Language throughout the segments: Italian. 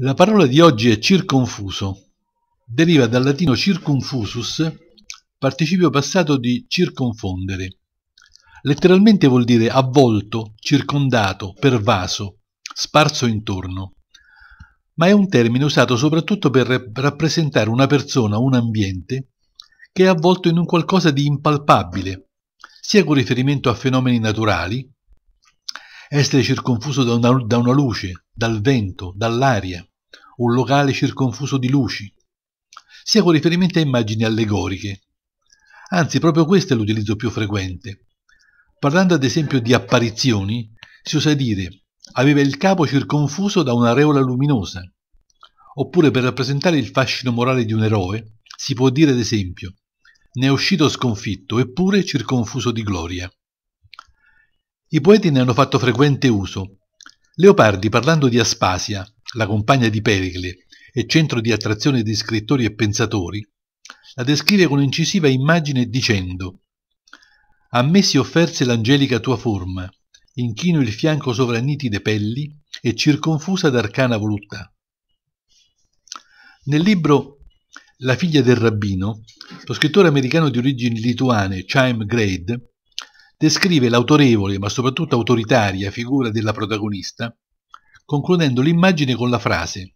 La parola di oggi è circonfuso. Deriva dal latino circumfusus, participio passato di circonfondere. Letteralmente vuol dire avvolto, circondato, pervaso, sparso intorno. Ma è un termine usato soprattutto per rappresentare una persona, un ambiente, che è avvolto in un qualcosa di impalpabile, sia con riferimento a fenomeni naturali, essere circonfuso da una, da una luce, dal vento, dall'aria, un locale circonfuso di luci, sia con riferimento a immagini allegoriche. Anzi, proprio questo è l'utilizzo più frequente. Parlando ad esempio di apparizioni, si usa dire aveva il capo circonfuso da un'areola luminosa. Oppure per rappresentare il fascino morale di un eroe, si può dire ad esempio ne è uscito sconfitto eppure circonfuso di gloria. I poeti ne hanno fatto frequente uso, Leopardi, parlando di Aspasia, la compagna di Pericle e centro di attrazione di scrittori e pensatori, la descrive con incisiva immagine dicendo «A me si offerse l'angelica tua forma, inchino il fianco sovra nitide pelli e circonfusa d'arcana voluttà». Nel libro La figlia del rabbino, lo scrittore americano di origini lituane, Chaim Grade, descrive l'autorevole ma soprattutto autoritaria figura della protagonista, concludendo l'immagine con la frase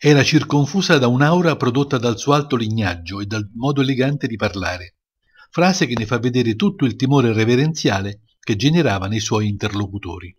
Era circonfusa da un'aura prodotta dal suo alto lignaggio e dal modo elegante di parlare, frase che ne fa vedere tutto il timore reverenziale che generava nei suoi interlocutori.